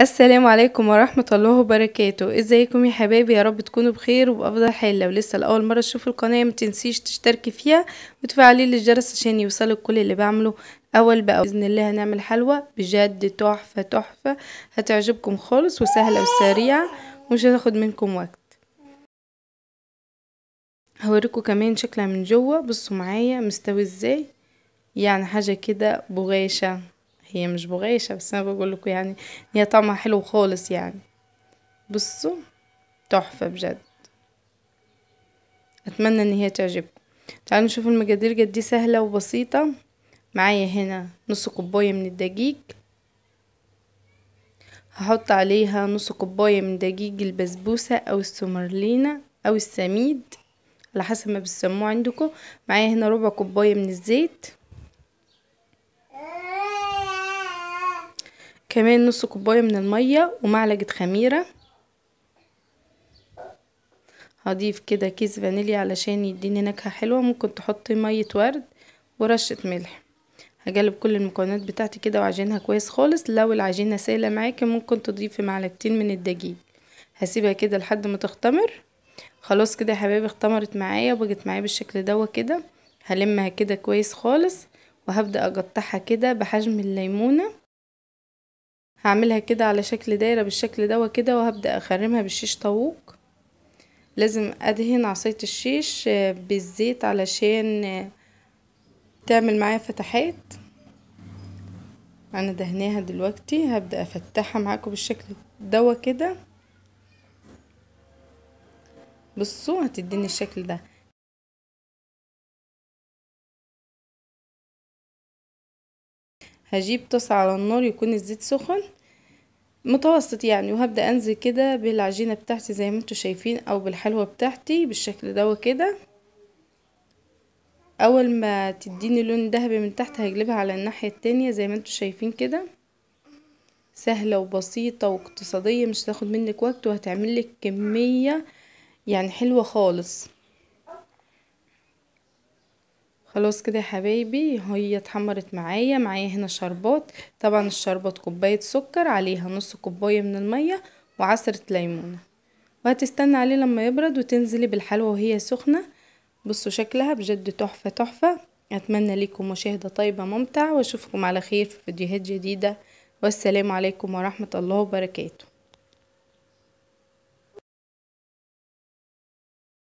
السلام عليكم ورحمة الله وبركاته ازيكم يا حبايبي يا رب تكونوا بخير وبأفضل حال لو لسه لأول مرة تشوفوا القناة متنسيش تشتركي فيها وتفعلي الجرس عشان يوصلك كل اللي بعمله أول بأول بإذن الله هنعمل حلوة بجد تحفة تحفة هتعجبكم خالص وسهلة وسريعة ومش هتاخد منكم وقت هوريكم كمان شكلها من جوه بصوا معايا مستوي ازاي يعني حاجة كده بغاشة هي مش بغاشة بس انا بقول لكم يعني هي طعمها حلو خالص يعني بصوا تحفة بجد اتمنى ان هي تعجبكم تعالوا نشوف المقادير قد دي إيه سهلة وبسيطة معايا هنا نص كوباية من الدقيق هحط عليها نص كوباية من دقيق البسبوسة او السمرلينة او السميد على حسب ما بتسموه عندكم معايا هنا ربع كوباية من الزيت كمان نص كوباية من المية ومعلقة خميرة هضيف كده كيس فانيليا علشان يديني نكهة حلوة ممكن تحطي مية ورد ورشة ملح هجلب كل المكونات بتاعتي كده وعجنها كويس خالص لو العجينة سائلة معاكي ممكن تضيفي معلقتين من الدقيق هسيبها كده لحد ما تختمر خلاص كده يا حبايبي اختمرت معايا وبقت معايا بالشكل دوا كده هلمها كده كويس خالص وهبدأ اقطعها كده بحجم الليمونة هعملها كده على شكل دايرة بالشكل دوا وكده وهبدأ اخرمها بالشيش طاووق لازم ادهن عصاية الشيش بالزيت علشان تعمل معايا فتحات انا دهناها دلوقتي هبدأ افتحها معاكم بالشكل دا كده بصوا هتديني الشكل ده هجيب طاسة على النار يكون الزيت سخن متوسط يعني وهبدأ انزل كده بالعجينة بتاعتي زي ما انتوا شايفين او بالحلوة بتاعتي بالشكل ده كده اول ما تديني لون ذهبي من تحت هجلبها على الناحية التانية زي ما انتوا شايفين كده سهلة وبسيطة واقتصادية مش هتاخد منك وقت وهتعملك كمية يعني حلوة خالص خلاص كده يا حبايبي هي اتحمرت معايا معايا هنا شربات طبعا الشربات كوبايه سكر عليها نص كوبايه من الميه وعصره ليمونه وهتستنى عليه لما يبرد وتنزلي بالحلوى وهي سخنه بصوا شكلها بجد تحفه تحفه اتمنى لكم مشاهده طيبه ممتعه واشوفكم على خير في فيديوهات جديده والسلام عليكم ورحمه الله وبركاته